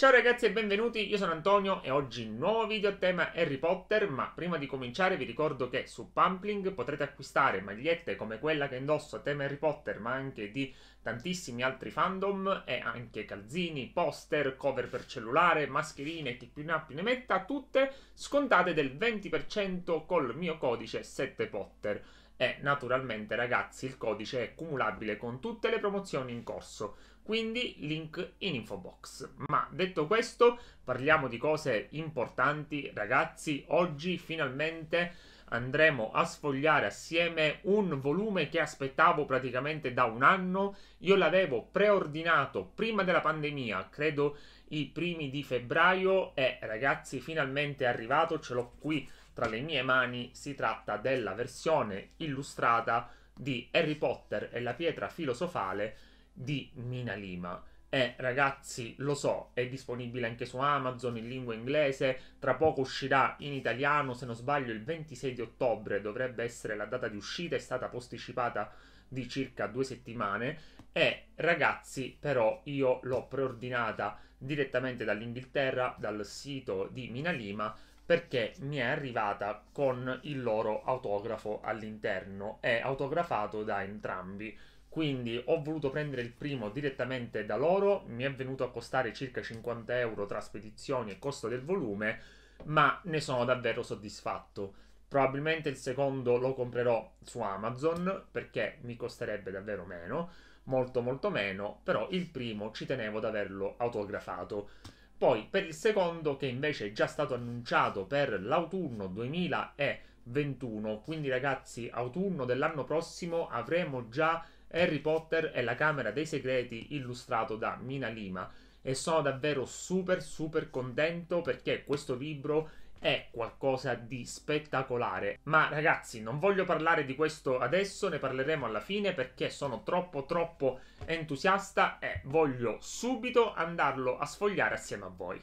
Ciao ragazzi e benvenuti, io sono Antonio e oggi nuovo video a tema Harry Potter, ma prima di cominciare vi ricordo che su Pumpling potrete acquistare magliette come quella che indosso a tema Harry Potter, ma anche di tantissimi altri fandom e anche calzini, poster, cover per cellulare, mascherine, chi più ne ha più ne metta, tutte scontate del 20% col mio codice 7potter. E naturalmente ragazzi il codice è cumulabile con tutte le promozioni in corso quindi link in info box. Ma detto questo, parliamo di cose importanti, ragazzi. Oggi finalmente andremo a sfogliare assieme un volume che aspettavo praticamente da un anno. Io l'avevo preordinato prima della pandemia, credo i primi di febbraio e ragazzi, finalmente è arrivato, ce l'ho qui tra le mie mani. Si tratta della versione illustrata di Harry Potter e la pietra filosofale di Mina Lima. E eh, ragazzi, lo so, è disponibile anche su Amazon in lingua inglese, tra poco uscirà in italiano, se non sbaglio il 26 di ottobre dovrebbe essere la data di uscita, è stata posticipata di circa due settimane e ragazzi però io l'ho preordinata direttamente dall'Inghilterra dal sito di Mina Lima perché mi è arrivata con il loro autografo all'interno è autografato da entrambi quindi ho voluto prendere il primo direttamente da loro, mi è venuto a costare circa 50 euro tra spedizioni e costo del volume, ma ne sono davvero soddisfatto. Probabilmente il secondo lo comprerò su Amazon perché mi costerebbe davvero meno, molto molto meno, però il primo ci tenevo ad averlo autografato. Poi per il secondo che invece è già stato annunciato per l'autunno 2021, quindi ragazzi autunno dell'anno prossimo avremo già Harry Potter e la Camera dei Segreti illustrato da Mina Lima e sono davvero super super contento perché questo libro è qualcosa di spettacolare. Ma ragazzi, non voglio parlare di questo adesso, ne parleremo alla fine perché sono troppo troppo entusiasta e voglio subito andarlo a sfogliare assieme a voi.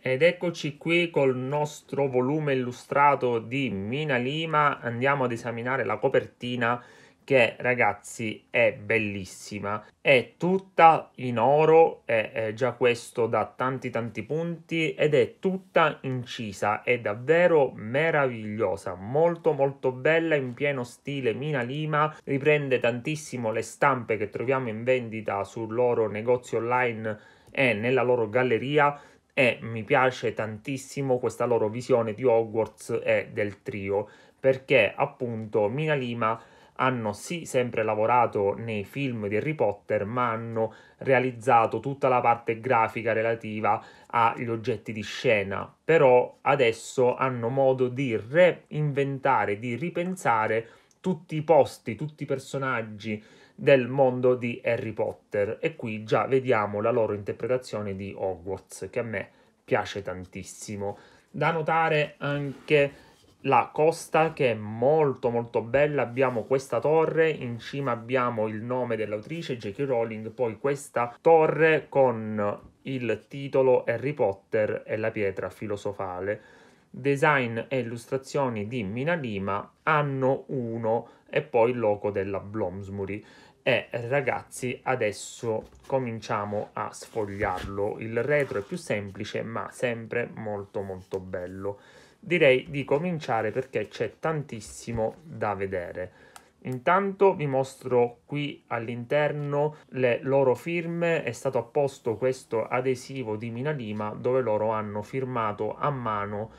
Ed eccoci qui col nostro volume illustrato di Mina Lima, andiamo ad esaminare la copertina che ragazzi è bellissima, è tutta in oro, è, è, già questo da tanti tanti punti ed è tutta incisa, è davvero meravigliosa, molto molto bella in pieno stile Mina Lima, riprende tantissimo le stampe che troviamo in vendita sul loro negozio online e nella loro galleria e mi piace tantissimo questa loro visione di Hogwarts e del trio perché appunto Mina Lima hanno sì sempre lavorato nei film di Harry Potter, ma hanno realizzato tutta la parte grafica relativa agli oggetti di scena. Però adesso hanno modo di reinventare, di ripensare tutti i posti, tutti i personaggi del mondo di Harry Potter e qui già vediamo la loro interpretazione di Hogwarts che a me piace tantissimo. Da notare anche la costa che è molto molto bella, abbiamo questa torre, in cima abbiamo il nome dell'autrice J.K. Rowling, poi questa torre con il titolo Harry Potter e la pietra filosofale. Design e illustrazioni di Mina Lima, anno 1 e poi il logo della Bloomsbury. E ragazzi, adesso cominciamo a sfogliarlo. Il retro è più semplice, ma sempre molto molto bello direi di cominciare perché c'è tantissimo da vedere. Intanto vi mostro qui all'interno le loro firme, è stato apposto questo adesivo di Mina Lima dove loro hanno firmato a mano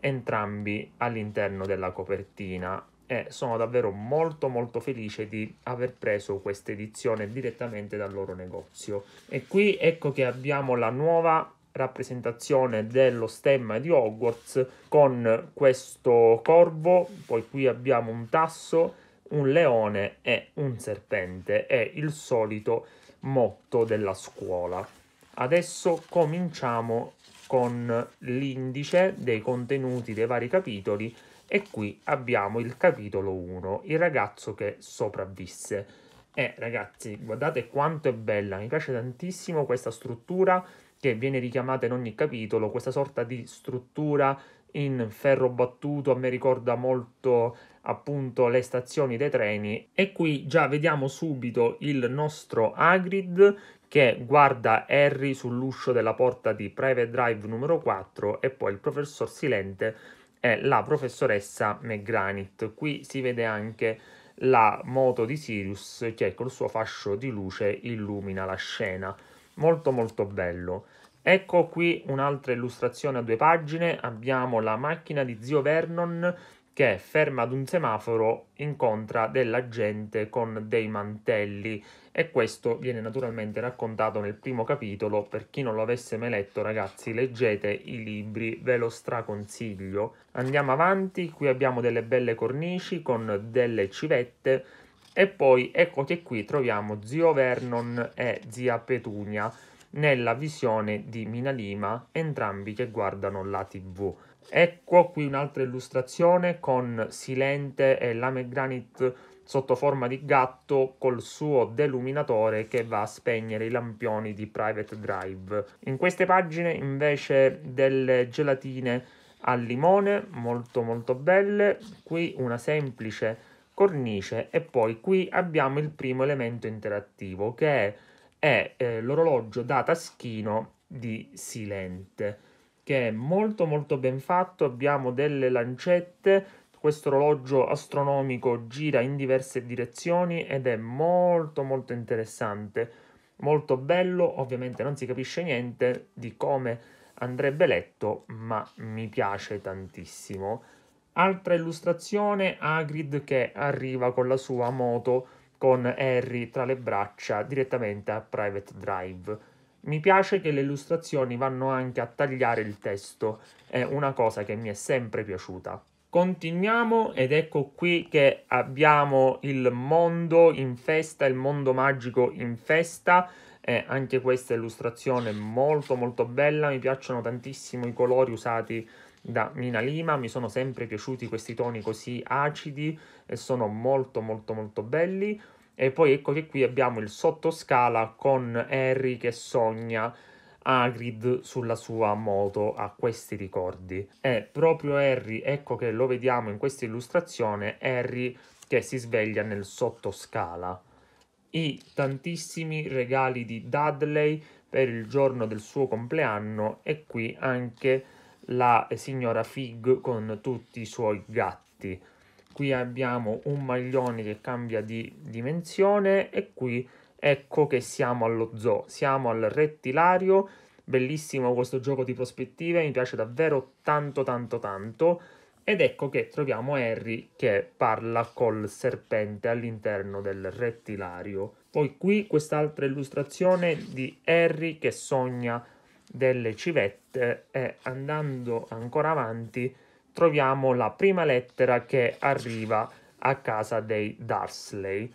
entrambi all'interno della copertina e sono davvero molto molto felice di aver preso questa edizione direttamente dal loro negozio. E qui ecco che abbiamo la nuova rappresentazione dello stemma di Hogwarts con questo corvo, poi qui abbiamo un tasso, un leone e un serpente, è il solito motto della scuola. Adesso cominciamo con l'indice dei contenuti dei vari capitoli e qui abbiamo il capitolo 1, il ragazzo che sopravvisse. E eh, ragazzi, guardate quanto è bella, mi piace tantissimo questa struttura che viene richiamata in ogni capitolo, questa sorta di struttura in ferro battuto, a me ricorda molto appunto le stazioni dei treni e qui già vediamo subito il nostro Agrid che guarda Harry sull'uscio della porta di Private Drive numero 4 e poi il professor Silente e la professoressa McGranit. Qui si vede anche la moto di Sirius che col suo fascio di luce illumina la scena. Molto molto bello. Ecco qui un'altra illustrazione a due pagine, abbiamo la macchina di zio Vernon che ferma ad un semaforo incontra della gente con dei mantelli e questo viene naturalmente raccontato nel primo capitolo per chi non lo avesse mai letto ragazzi leggete i libri ve lo straconsiglio andiamo avanti qui abbiamo delle belle cornici con delle civette e poi ecco che qui troviamo zio Vernon e zia Petunia nella visione di Minalima entrambi che guardano la tv Ecco qui un'altra illustrazione con Silente e Lame Granite sotto forma di gatto col suo deluminatore che va a spegnere i lampioni di Private Drive. In queste pagine invece delle gelatine al limone molto molto belle, qui una semplice cornice e poi qui abbiamo il primo elemento interattivo che è, è eh, l'orologio da taschino di Silente che è molto molto ben fatto, abbiamo delle lancette, questo orologio astronomico gira in diverse direzioni ed è molto molto interessante, molto bello, ovviamente non si capisce niente di come andrebbe letto, ma mi piace tantissimo. Altra illustrazione, Agrid che arriva con la sua moto con Harry tra le braccia direttamente a Private Drive mi piace che le illustrazioni vanno anche a tagliare il testo, è una cosa che mi è sempre piaciuta. Continuiamo ed ecco qui che abbiamo il mondo in festa, il mondo magico in festa. Eh, anche questa illustrazione molto molto bella, mi piacciono tantissimo i colori usati da Mina Lima, mi sono sempre piaciuti questi toni così acidi e sono molto molto molto belli. E poi ecco che qui abbiamo il sottoscala con Harry che sogna Hagrid sulla sua moto a questi ricordi. E proprio Harry, ecco che lo vediamo in questa illustrazione, Harry che si sveglia nel sottoscala. I tantissimi regali di Dudley per il giorno del suo compleanno e qui anche la signora Fig con tutti i suoi gatti qui abbiamo un maglione che cambia di dimensione e qui ecco che siamo allo zoo, siamo al rettilario, bellissimo questo gioco di prospettive, mi piace davvero tanto tanto tanto ed ecco che troviamo Harry che parla col serpente all'interno del rettilario. Poi qui quest'altra illustrazione di Harry che sogna delle civette e andando ancora avanti troviamo la prima lettera che arriva a casa dei Dursley.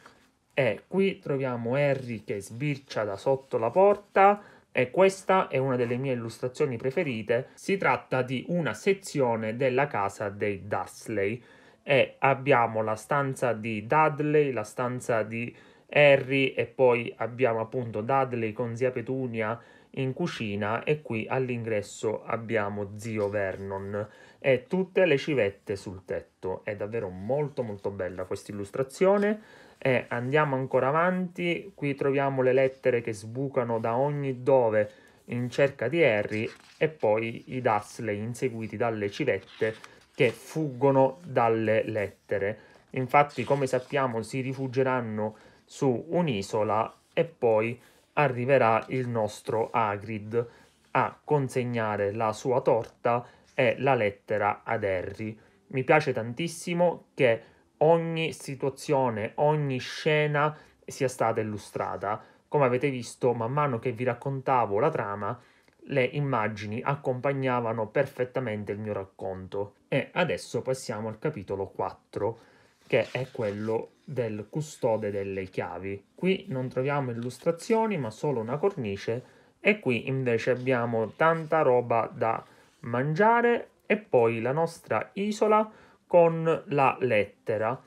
E qui troviamo Harry che sbircia da sotto la porta e questa è una delle mie illustrazioni preferite. Si tratta di una sezione della casa dei Dursley e abbiamo la stanza di Dudley, la stanza di Harry e poi abbiamo appunto Dudley con zia Petunia in cucina e qui all'ingresso abbiamo zio Vernon e tutte le civette sul tetto. È davvero molto molto bella questa illustrazione e andiamo ancora avanti. Qui troviamo le lettere che sbucano da ogni dove in cerca di Harry e poi i Dursley inseguiti dalle civette che fuggono dalle lettere. Infatti, come sappiamo, si rifuggeranno su un'isola e poi arriverà il nostro Agrid a consegnare la sua torta e la lettera ad Harry. Mi piace tantissimo che ogni situazione, ogni scena sia stata illustrata. Come avete visto, man mano che vi raccontavo la trama, le immagini accompagnavano perfettamente il mio racconto. E adesso passiamo al capitolo 4, che è quello del custode delle chiavi. Qui non troviamo illustrazioni ma solo una cornice e qui invece abbiamo tanta roba da mangiare e poi la nostra isola con la lettera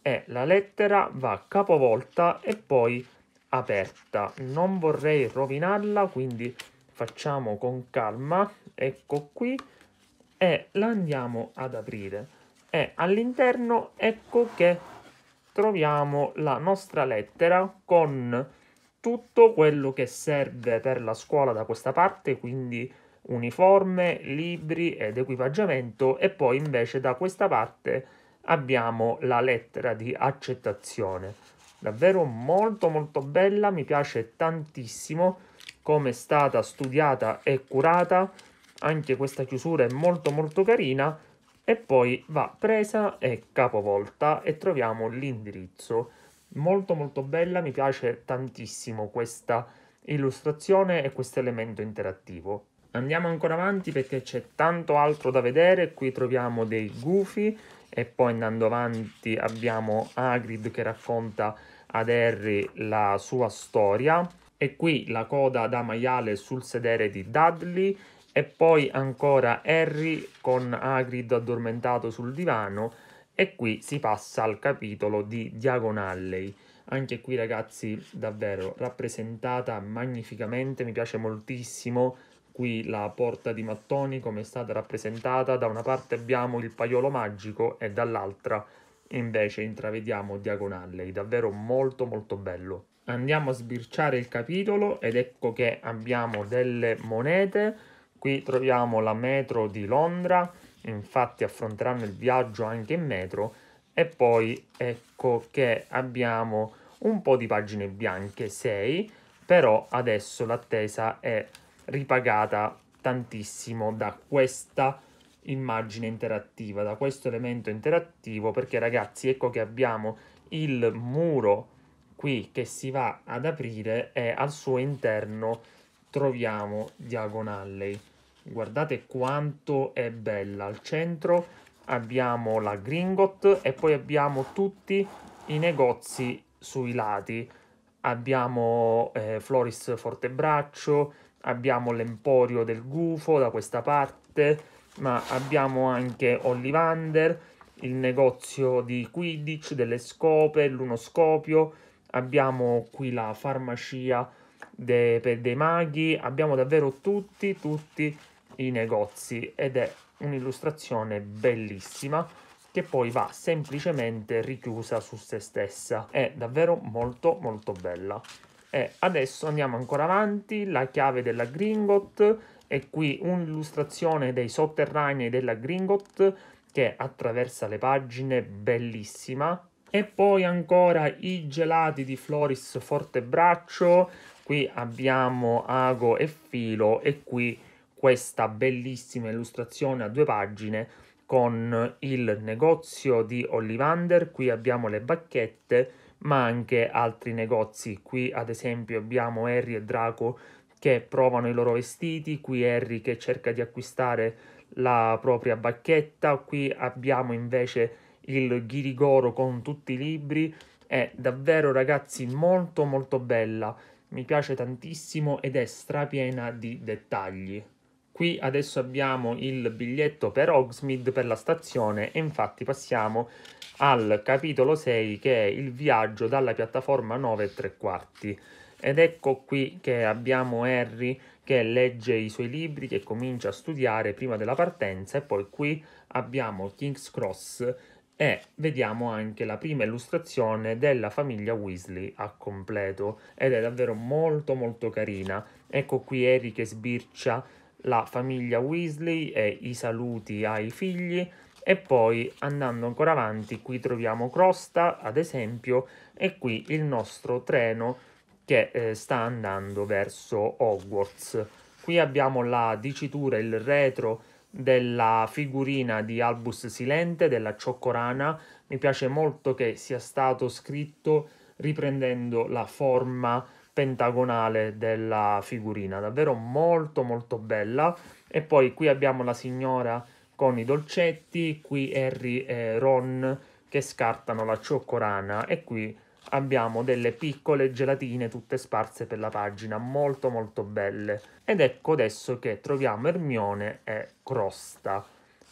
e la lettera va capovolta e poi aperta. Non vorrei rovinarla quindi facciamo con calma, ecco qui e la andiamo ad aprire e all'interno ecco che troviamo la nostra lettera con tutto quello che serve per la scuola da questa parte, quindi uniforme, libri ed equipaggiamento e poi invece da questa parte abbiamo la lettera di accettazione. Davvero molto molto bella, mi piace tantissimo come è stata studiata e curata. Anche questa chiusura è molto molto carina e poi va presa e capovolta e troviamo l'indirizzo molto molto bella mi piace tantissimo questa illustrazione e questo elemento interattivo andiamo ancora avanti perché c'è tanto altro da vedere qui troviamo dei gufi e poi andando avanti abbiamo Agrid che racconta ad Harry la sua storia e qui la coda da maiale sul sedere di Dudley e poi ancora Harry con Hagrid addormentato sul divano e qui si passa al capitolo di Diagonalley. Anche qui ragazzi davvero rappresentata magnificamente, mi piace moltissimo qui la porta di mattoni come è stata rappresentata, da una parte abbiamo il paiolo magico e dall'altra invece intravediamo Diagonalley, davvero molto molto bello. Andiamo a sbirciare il capitolo ed ecco che abbiamo delle monete Qui troviamo la metro di Londra, infatti affronteranno il viaggio anche in metro e poi ecco che abbiamo un po' di pagine bianche, 6, però adesso l'attesa è ripagata tantissimo da questa immagine interattiva, da questo elemento interattivo, perché ragazzi ecco che abbiamo il muro qui che si va ad aprire e al suo interno troviamo Diagon guardate quanto è bella al centro abbiamo la Gringot e poi abbiamo tutti i negozi sui lati abbiamo eh, Floris Fortebraccio abbiamo l'Emporio del Gufo da questa parte ma abbiamo anche Ollivander il negozio di Quidditch, delle scope, l'unoscopio abbiamo qui la farmacia dei, dei maghi abbiamo davvero tutti tutti i negozi ed è un'illustrazione bellissima che poi va semplicemente richiusa su se stessa. È davvero molto molto bella. E adesso andiamo ancora avanti, la chiave della Gringot e qui un'illustrazione dei sotterranei della Gringot che attraversa le pagine, bellissima. E poi ancora i gelati di Floris Fortebraccio, qui abbiamo ago e filo e qui questa bellissima illustrazione a due pagine con il negozio di Ollivander, qui abbiamo le bacchette ma anche altri negozi, qui ad esempio abbiamo Harry e Draco che provano i loro vestiti, qui Harry che cerca di acquistare la propria bacchetta, qui abbiamo invece il ghirigoro con tutti i libri, è davvero ragazzi molto molto bella, mi piace tantissimo ed è strapiena di dettagli. Qui adesso abbiamo il biglietto per Hogsmeade per la stazione e infatti passiamo al capitolo 6 che è il viaggio dalla piattaforma 9 e 3 quarti. Ed ecco qui che abbiamo Harry che legge i suoi libri, che comincia a studiare prima della partenza e poi qui abbiamo King's Cross e vediamo anche la prima illustrazione della famiglia Weasley a completo ed è davvero molto molto carina. Ecco qui Harry che sbircia la famiglia Weasley e i saluti ai figli e poi andando ancora avanti qui troviamo Crosta ad esempio e qui il nostro treno che eh, sta andando verso Hogwarts. Qui abbiamo la dicitura, il retro della figurina di Albus Silente, della Cioccorana. Mi piace molto che sia stato scritto riprendendo la forma pentagonale della figurina, davvero molto molto bella. E poi qui abbiamo la signora con i dolcetti, qui Harry e Ron che scartano la cioccorana e qui abbiamo delle piccole gelatine tutte sparse per la pagina, molto molto belle. Ed ecco adesso che troviamo Ermione e Crosta.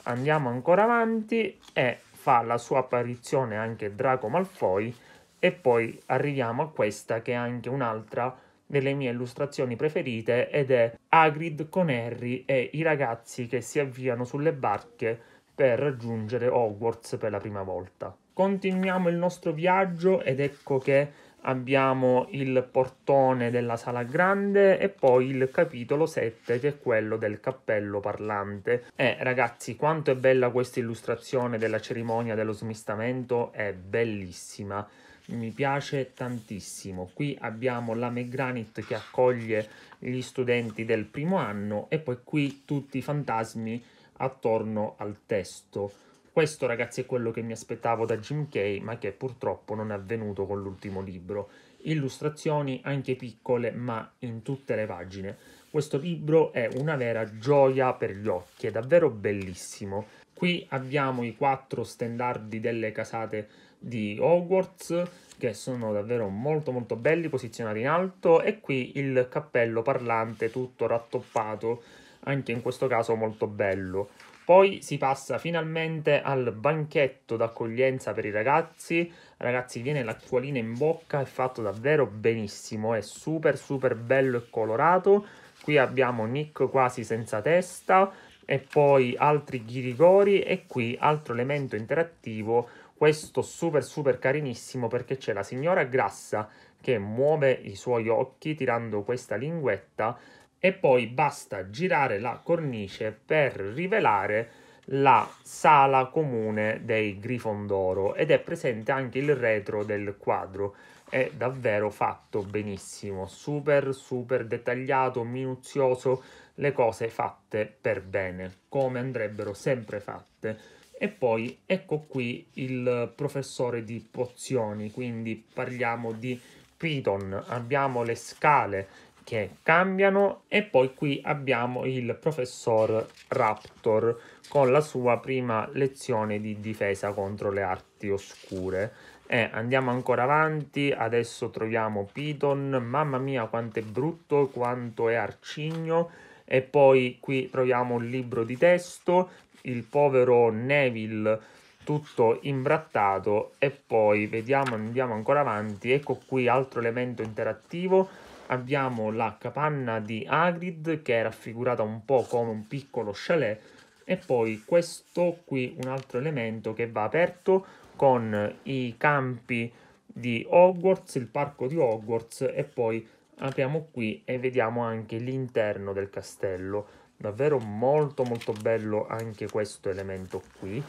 Andiamo ancora avanti e fa la sua apparizione anche Draco Malfoy e poi arriviamo a questa che è anche un'altra delle mie illustrazioni preferite ed è Agrid con Harry e i ragazzi che si avviano sulle barche per raggiungere Hogwarts per la prima volta. Continuiamo il nostro viaggio ed ecco che abbiamo il portone della sala grande e poi il capitolo 7 che è quello del cappello parlante. eh, ragazzi, quanto è bella questa illustrazione della cerimonia dello smistamento, è bellissima mi piace tantissimo. Qui abbiamo la McGranit che accoglie gli studenti del primo anno e poi qui tutti i fantasmi attorno al testo. Questo ragazzi è quello che mi aspettavo da Jim Kay, ma che purtroppo non è avvenuto con l'ultimo libro. Illustrazioni anche piccole, ma in tutte le pagine. Questo libro è una vera gioia per gli occhi, è davvero bellissimo. Qui abbiamo i quattro stendardi delle casate di Hogwarts che sono davvero molto molto belli posizionati in alto e qui il cappello parlante tutto rattoppato anche in questo caso molto bello poi si passa finalmente al banchetto d'accoglienza per i ragazzi. Ragazzi, viene l'acquolina in bocca, è fatto davvero benissimo, è super super bello e colorato. Qui abbiamo Nick quasi senza testa e poi altri ghirigori e qui altro elemento interattivo, questo super super carinissimo perché c'è la signora grassa che muove i suoi occhi tirando questa linguetta e poi basta girare la cornice per rivelare la sala comune dei Grifondoro ed è presente anche il retro del quadro è davvero fatto benissimo super super dettagliato minuzioso le cose fatte per bene come andrebbero sempre fatte e poi ecco qui il professore di pozioni quindi parliamo di Python abbiamo le scale che cambiano e poi qui abbiamo il professor Raptor con la sua prima lezione di difesa contro le arti oscure e andiamo ancora avanti adesso troviamo Piton mamma mia quanto è brutto quanto è arcigno e poi qui troviamo un libro di testo il povero Neville tutto imbrattato e poi vediamo andiamo ancora avanti ecco qui altro elemento interattivo abbiamo la capanna di Agrid che è raffigurata un po' come un piccolo chalet e poi questo qui un altro elemento che va aperto con i campi di Hogwarts, il parco di Hogwarts e poi apriamo qui e vediamo anche l'interno del castello davvero molto molto bello anche questo elemento qui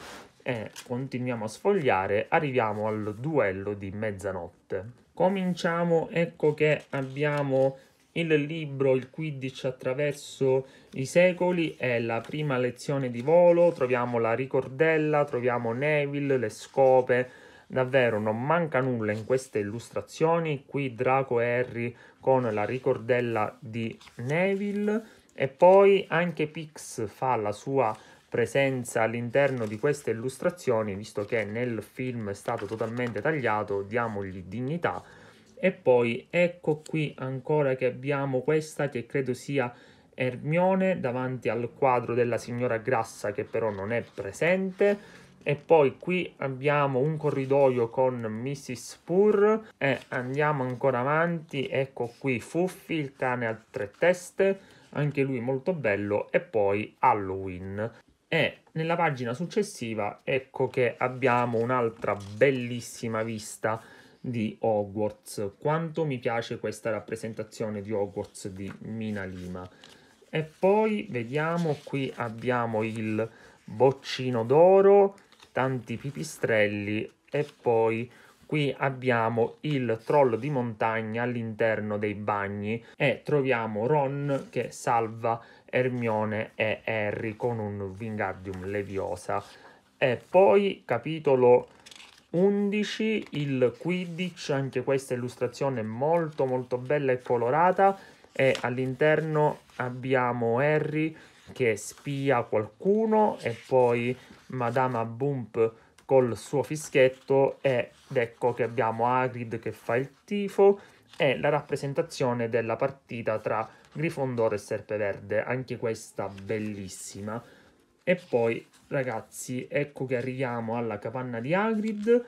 e continuiamo a sfogliare arriviamo al duello di mezzanotte Cominciamo, ecco che abbiamo il libro Il Quidditch attraverso i secoli è la prima lezione di volo, troviamo la ricordella, troviamo Neville, le scope, davvero non manca nulla in queste illustrazioni, qui Draco e Harry con la ricordella di Neville e poi anche Pix fa la sua presenza all'interno di queste illustrazioni, visto che nel film è stato totalmente tagliato, diamogli dignità. E poi ecco qui ancora che abbiamo questa che credo sia Ermione davanti al quadro della signora Grassa che però non è presente. E poi qui abbiamo un corridoio con Mrs. Pur e andiamo ancora avanti, ecco qui Fuffi, il cane a tre teste, anche lui molto bello, e poi Halloween e nella pagina successiva ecco che abbiamo un'altra bellissima vista di Hogwarts. Quanto mi piace questa rappresentazione di Hogwarts di Mina Lima. E poi vediamo qui abbiamo il boccino d'oro, tanti pipistrelli e poi qui abbiamo il troll di montagna all'interno dei bagni e troviamo Ron che salva Hermione e Harry con un Wingardium Leviosa. E poi capitolo 11, il Quidditch, anche questa illustrazione molto molto bella e colorata e all'interno abbiamo Harry che spia qualcuno e poi Madama Bump col suo fischietto ed ecco che abbiamo Hagrid che fa il tifo e la rappresentazione della partita tra Grifondoro e Serpeverde, anche questa bellissima. E poi, ragazzi, ecco che arriviamo alla capanna di Agrid.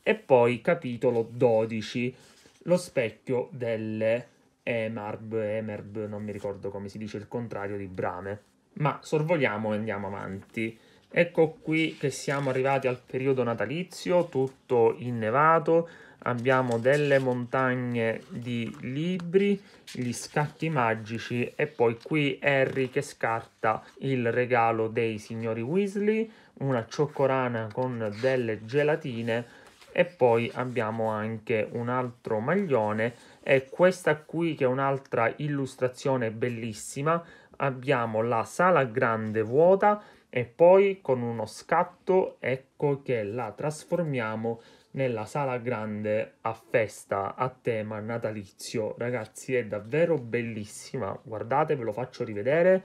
E poi capitolo 12, lo specchio delle Emarb, Emerb, non mi ricordo come si dice il contrario di Brame. Ma sorvoliamo e andiamo avanti. Ecco qui che siamo arrivati al periodo natalizio, tutto innevato, abbiamo delle montagne di libri, gli scatti magici e poi qui Harry che scarta il regalo dei signori Weasley, una cioccolana con delle gelatine e poi abbiamo anche un altro maglione e questa qui che è un'altra illustrazione bellissima, abbiamo la sala grande vuota e poi con uno scatto ecco che la trasformiamo nella sala grande a festa a tema natalizio ragazzi è davvero bellissima guardate ve lo faccio rivedere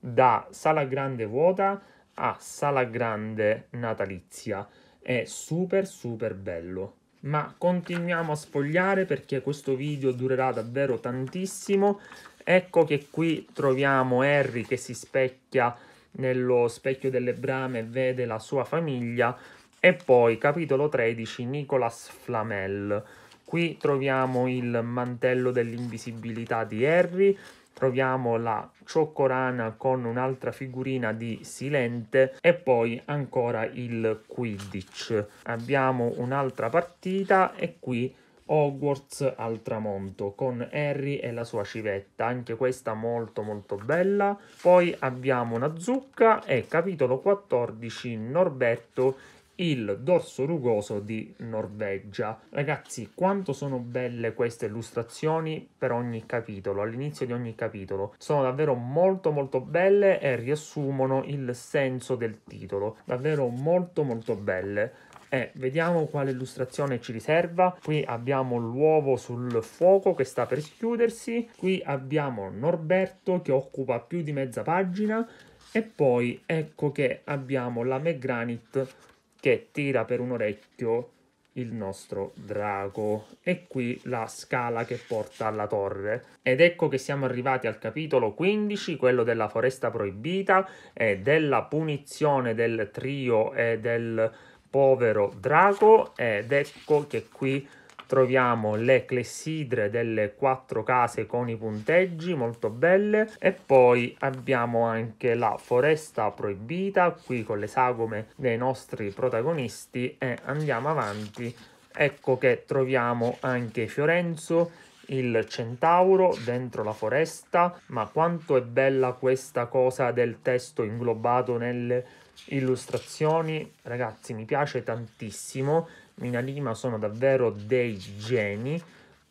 da sala grande vuota a sala grande natalizia è super super bello ma continuiamo a sfogliare perché questo video durerà davvero tantissimo ecco che qui troviamo Harry che si specchia nello specchio delle brame vede la sua famiglia e poi capitolo 13 Nicolas Flamel. Qui troviamo il mantello dell'invisibilità di Harry, troviamo la cioccorana con un'altra figurina di Silente e poi ancora il Quidditch. Abbiamo un'altra partita e qui Hogwarts al tramonto con Harry e la sua civetta, anche questa molto molto bella. Poi abbiamo una zucca e capitolo 14 Norberto il dorso rugoso di Norvegia. Ragazzi, quanto sono belle queste illustrazioni per ogni capitolo, all'inizio di ogni capitolo. Sono davvero molto molto belle e riassumono il senso del titolo. Davvero molto molto belle e eh, vediamo quale illustrazione ci riserva. Qui abbiamo l'uovo sul fuoco che sta per chiudersi, qui abbiamo Norberto che occupa più di mezza pagina e poi ecco che abbiamo la McGranit che tira per un orecchio il nostro drago e qui la scala che porta alla torre ed ecco che siamo arrivati al capitolo 15 quello della foresta proibita e della punizione del trio e del povero drago ed ecco che qui troviamo le clessidre delle quattro case con i punteggi molto belle e poi abbiamo anche la foresta proibita qui con le sagome dei nostri protagonisti e andiamo avanti ecco che troviamo anche Fiorenzo il centauro dentro la foresta ma quanto è bella questa cosa del testo inglobato nelle illustrazioni, ragazzi mi piace tantissimo, Minarima sono davvero dei geni.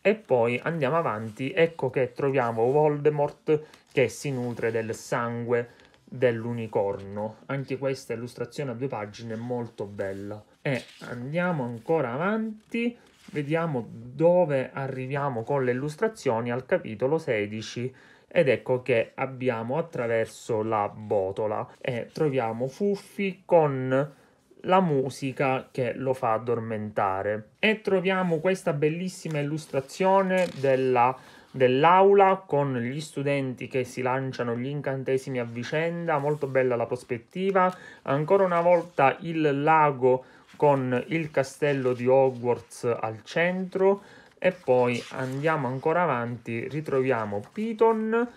E poi andiamo avanti, ecco che troviamo Voldemort che si nutre del sangue dell'unicorno. Anche questa illustrazione a due pagine è molto bella. E andiamo ancora avanti, vediamo dove arriviamo con le illustrazioni al capitolo 16 ed ecco che abbiamo attraverso la botola e troviamo Fuffi con la musica che lo fa addormentare e troviamo questa bellissima illustrazione della dell'aula con gli studenti che si lanciano gli incantesimi a vicenda, molto bella la prospettiva, ancora una volta il lago con il castello di Hogwarts al centro, e poi andiamo ancora avanti, ritroviamo Piton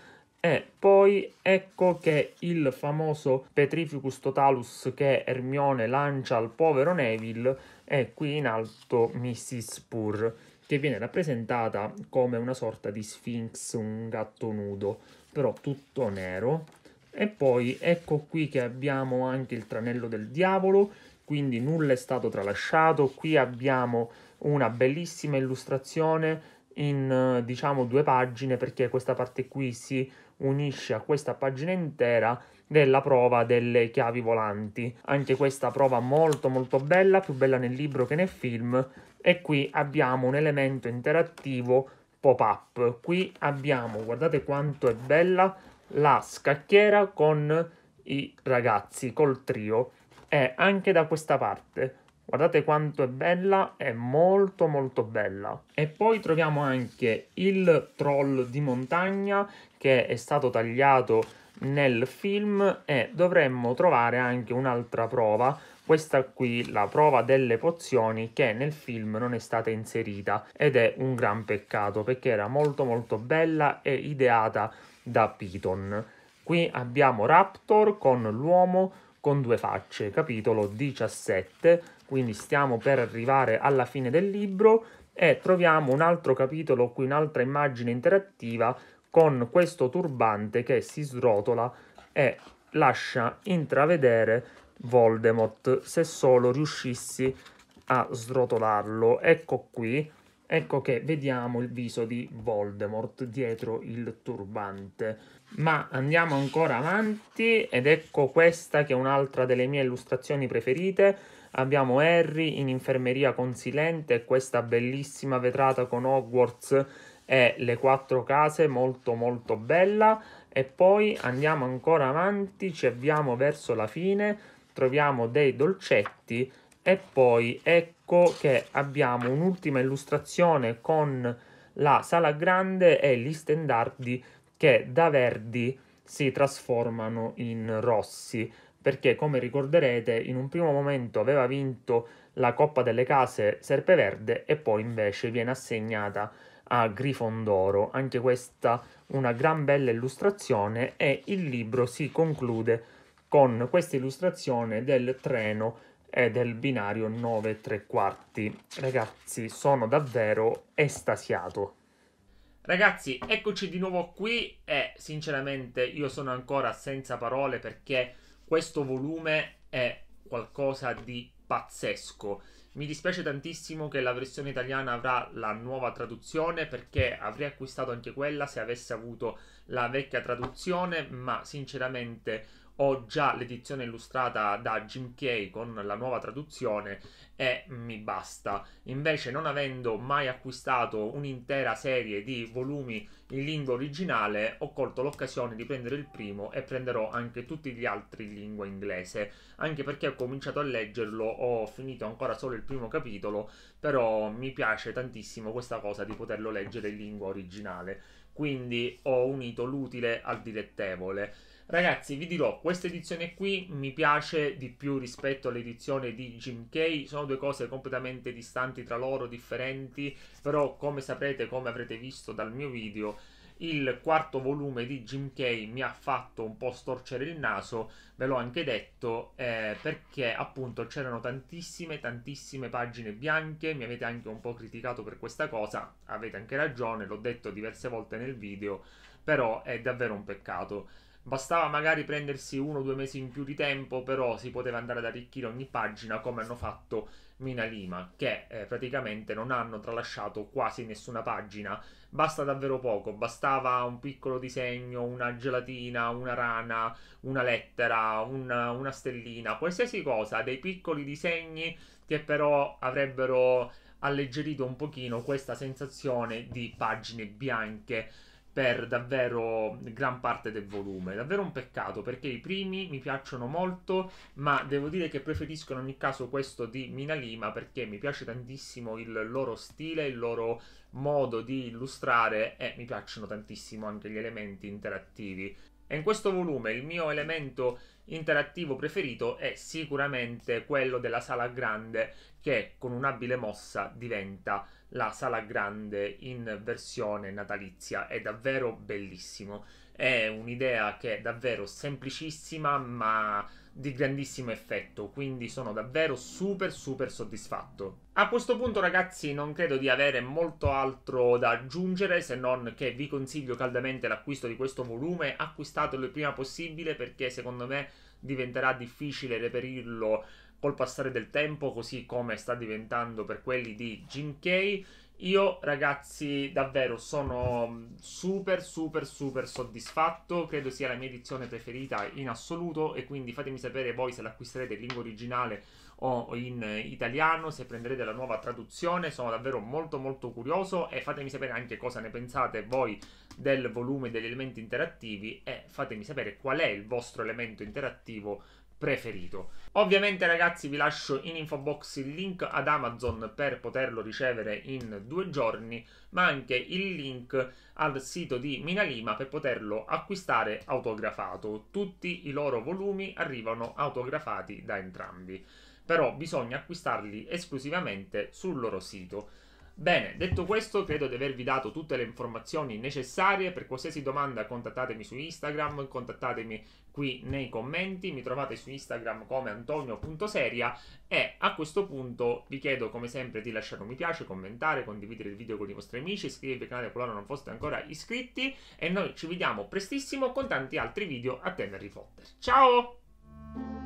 e poi ecco che il famoso Petrificus Totalus che Ermione lancia al povero Neville è qui in alto Mrs. Pur, che viene rappresentata come una sorta di Sphinx, un gatto nudo, però tutto nero. E poi ecco qui che abbiamo anche il tranello del diavolo, quindi nulla è stato tralasciato. Qui abbiamo una bellissima illustrazione in eh, diciamo due pagine perché questa parte qui si unisce a questa pagina intera della prova delle chiavi volanti. Anche questa prova molto molto bella, più bella nel libro che nel film e qui abbiamo un elemento interattivo pop-up. Qui abbiamo, guardate quanto è bella la scacchiera con i ragazzi, col trio e anche da questa parte Guardate quanto è bella, è molto molto bella. E poi troviamo anche il troll di montagna che è stato tagliato nel film e dovremmo trovare anche un'altra prova questa qui la prova delle pozioni che nel film non è stata inserita ed è un gran peccato perché era molto molto bella e ideata da Piton. Qui abbiamo Raptor con l'uomo con due facce, capitolo 17, quindi stiamo per arrivare alla fine del libro e troviamo un altro capitolo qui, un'altra immagine interattiva con questo turbante che si srotola e lascia intravedere Voldemort se solo riuscissi a srotolarlo. Ecco qui, ecco che vediamo il viso di Voldemort dietro il turbante. Ma andiamo ancora avanti ed ecco questa che è un'altra delle mie illustrazioni preferite Abbiamo Harry in infermeria consilente e questa bellissima vetrata con Hogwarts e le quattro case molto molto bella e poi andiamo ancora avanti, ci avviamo verso la fine, troviamo dei dolcetti e poi ecco che abbiamo un'ultima illustrazione con la sala grande e gli stendardi che da verdi si trasformano in rossi perché come ricorderete in un primo momento aveva vinto la Coppa delle Case Serpeverde e poi invece viene assegnata a Grifondoro. Anche questa una gran bella illustrazione e il libro si conclude con questa illustrazione del treno e del binario 9 3 quarti. Ragazzi, sono davvero estasiato. Ragazzi, eccoci di nuovo qui e sinceramente io sono ancora senza parole perché questo volume è qualcosa di pazzesco. Mi dispiace tantissimo che la versione italiana avrà la nuova traduzione perché avrei acquistato anche quella se avessi avuto la vecchia traduzione, ma sinceramente ho già l'edizione illustrata da Jim Kay con la nuova traduzione e mi basta. Invece, non avendo mai acquistato un'intera serie di volumi in lingua originale, ho colto l'occasione di prendere il primo e prenderò anche tutti gli altri in lingua inglese. Anche perché ho cominciato a leggerlo, ho finito ancora solo il primo capitolo, però mi piace tantissimo questa cosa di poterlo leggere in lingua originale. Quindi ho unito l'utile al dilettevole. Ragazzi, vi dirò, questa edizione qui mi piace di più rispetto all'edizione di Jim Kay, sono due cose completamente distanti tra loro, differenti, però come saprete, come avrete visto dal mio video, il quarto volume di Jim Kay mi ha fatto un po' storcere il naso, ve l'ho anche detto, eh, perché appunto c'erano tantissime, tantissime pagine bianche, mi avete anche un po' criticato per questa cosa, avete anche ragione, l'ho detto diverse volte nel video, però è davvero un peccato. Bastava magari prendersi uno o due mesi in più di tempo, però si poteva andare ad arricchire ogni pagina come hanno fatto Mina Lima, che eh, praticamente non hanno tralasciato quasi nessuna pagina. Basta davvero poco, bastava un piccolo disegno, una gelatina, una rana, una lettera, una, una stellina, qualsiasi cosa, dei piccoli disegni che però avrebbero alleggerito un pochino questa sensazione di pagine bianche per davvero gran parte del volume. Davvero un peccato perché i primi mi piacciono molto, ma devo dire che preferisco in ogni caso questo di Mina Lima perché mi piace tantissimo il loro stile, il loro modo di illustrare e mi piacciono tantissimo anche gli elementi interattivi. E in questo volume il mio elemento interattivo preferito è sicuramente quello della sala grande che con un'abile mossa diventa la sala grande in versione natalizia. È davvero bellissimo. È un'idea che è davvero semplicissima ma di grandissimo effetto, quindi sono davvero super super soddisfatto. A questo punto ragazzi non credo di avere molto altro da aggiungere se non che vi consiglio caldamente l'acquisto di questo volume, acquistatelo il prima possibile perché secondo me diventerà difficile reperirlo col passare del tempo, così come sta diventando per quelli di Jim Kay. Io ragazzi davvero sono super super super soddisfatto, credo sia la mia edizione preferita in assoluto e quindi fatemi sapere voi se l'acquisterete in lingua originale o in italiano, se prenderete la nuova traduzione, sono davvero molto molto curioso e fatemi sapere anche cosa ne pensate voi del volume degli elementi interattivi e fatemi sapere qual è il vostro elemento interattivo preferito. Ovviamente ragazzi vi lascio in info box il link ad Amazon per poterlo ricevere in due giorni, ma anche il link al sito di Minalima per poterlo acquistare autografato. Tutti i loro volumi arrivano autografati da entrambi, però bisogna acquistarli esclusivamente sul loro sito. Bene, detto questo, credo di avervi dato tutte le informazioni necessarie. Per qualsiasi domanda contattatemi su Instagram, contattatemi qui nei commenti, mi trovate su Instagram come antonio.seria e a questo punto vi chiedo come sempre di lasciare un mi piace, commentare, condividere il video con i vostri amici, iscrivervi al canale qualora non foste ancora iscritti e noi ci vediamo prestissimo con tanti altri video a tenervi fotter. Ciao!